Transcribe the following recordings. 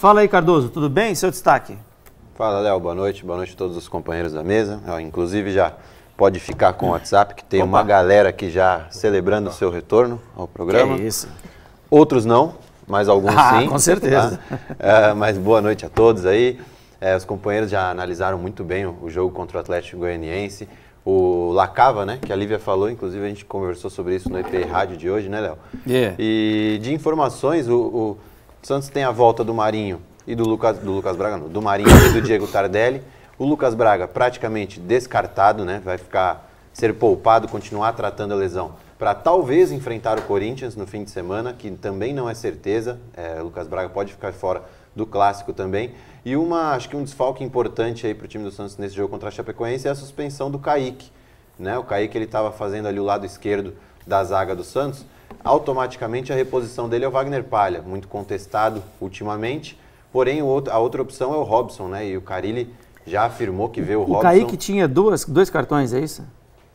Fala aí, Cardoso, tudo bem? Seu destaque. Fala, Léo, boa noite. Boa noite a todos os companheiros da mesa. Eu, inclusive, já pode ficar com o WhatsApp, que tem Opa. uma galera aqui já celebrando o seu retorno ao programa. Que isso. Outros não, mas alguns ah, sim. Com certeza. Tá? É, mas boa noite a todos aí. É, os companheiros já analisaram muito bem o, o jogo contra o Atlético Goianiense. O Lacava, né, que a Lívia falou, inclusive a gente conversou sobre isso no EP Rádio de hoje, né, Léo? Yeah. É. E de informações, o, o o Santos tem a volta do Marinho e do Lucas, do Lucas Braga, não, do Marinho e do Diego Tardelli. O Lucas Braga praticamente descartado, né? Vai ficar ser poupado, continuar tratando a lesão para talvez enfrentar o Corinthians no fim de semana, que também não é certeza. É, o Lucas Braga pode ficar fora do clássico também. E uma, acho que um desfalque importante aí para o time do Santos nesse jogo contra a Chapecoense é a suspensão do Kaique. Né? O Kaique ele estava fazendo ali o lado esquerdo da zaga do Santos automaticamente a reposição dele é o Wagner Palha, muito contestado ultimamente. Porém, outro, a outra opção é o Robson, né? E o Carilli já afirmou que vê o, o Robson. O Kaique tinha duas, dois cartões, é isso?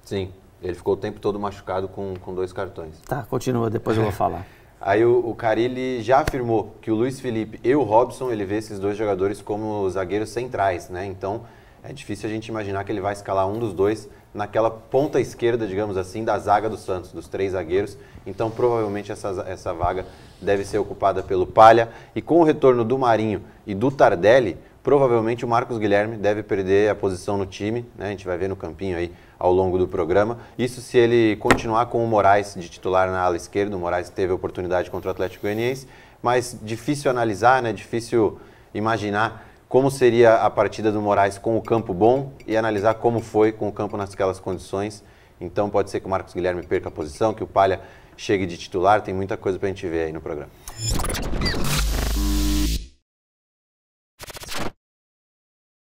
Sim. Ele ficou o tempo todo machucado com, com dois cartões. Tá, continua, depois eu vou falar. Aí o, o Carilli já afirmou que o Luiz Felipe e o Robson, ele vê esses dois jogadores como zagueiros centrais, né? Então, é difícil a gente imaginar que ele vai escalar um dos dois naquela ponta esquerda, digamos assim, da zaga do Santos, dos três zagueiros. Então, provavelmente, essa, essa vaga deve ser ocupada pelo Palha. E com o retorno do Marinho e do Tardelli, provavelmente o Marcos Guilherme deve perder a posição no time. Né? A gente vai ver no campinho aí ao longo do programa. Isso se ele continuar com o Moraes de titular na ala esquerda. O Moraes teve oportunidade contra o Atlético Goianiense, mas difícil analisar, né? difícil imaginar como seria a partida do Moraes com o campo bom e analisar como foi com o campo naquelas condições. Então pode ser que o Marcos Guilherme perca a posição, que o Palha chegue de titular, tem muita coisa para a gente ver aí no programa.